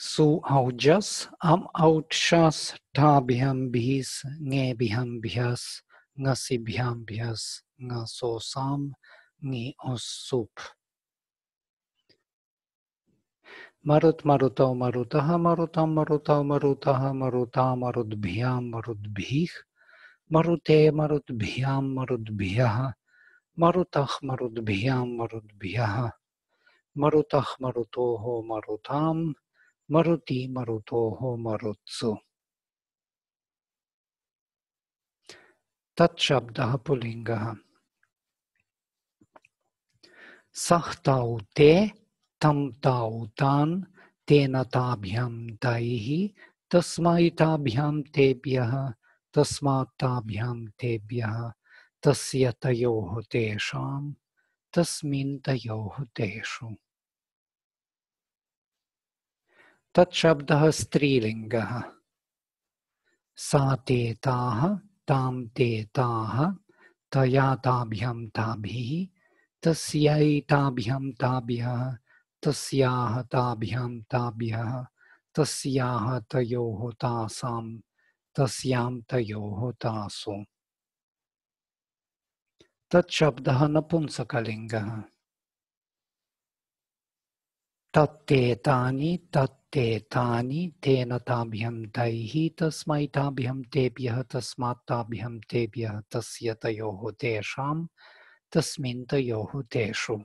सुऔजस् अम् औक्षस् ठाभ्यम्भिस् ङेभ्यम्भ्यस् ङसिभ्यम्भ्यस् ङसोसां ङि ओस्सुप् मरुत् मरुतौ मरुतः मरुतं मरुतौ मरुतः मरुता मरुद्भ्यां मरुद्भिः मरुते मरुद्भ्यां मरुद्भ्यः मरुतः मरुद्भ्यां मरुद्भ्यः मरुतः मरुतोः मरुताम् マルティ、マルトーホ、マルツ。तत्शब्दः पुलिङ्गः सः ताउ ते तं ताउ तान् तेन ताभ्यां तैः तस्मै ताभ्यां तेभ्यः तस्मात् ताभ्यां तेभ्यः तस्य तयोः तेषां तस्मिन् तयोः तेषु तत्शब्द स्त्रीलिंग स्त्रीलिङ्गः नपुंसकिंग ते तया तस्यै ताभ्यः तस्याः ताभ्यः तस्याः तयोः तयोः तासु तत्शब्दः नपुंसकलिङ्गः तत्तेतानि तत् ते तानि तेन ताभ्यं तैः तस्मै ताभ्यं तेभ्यः तस्मात् ताभ्यं तेभ्यः तस्य तयोः तेषां तस्मिन् तयोः तेषु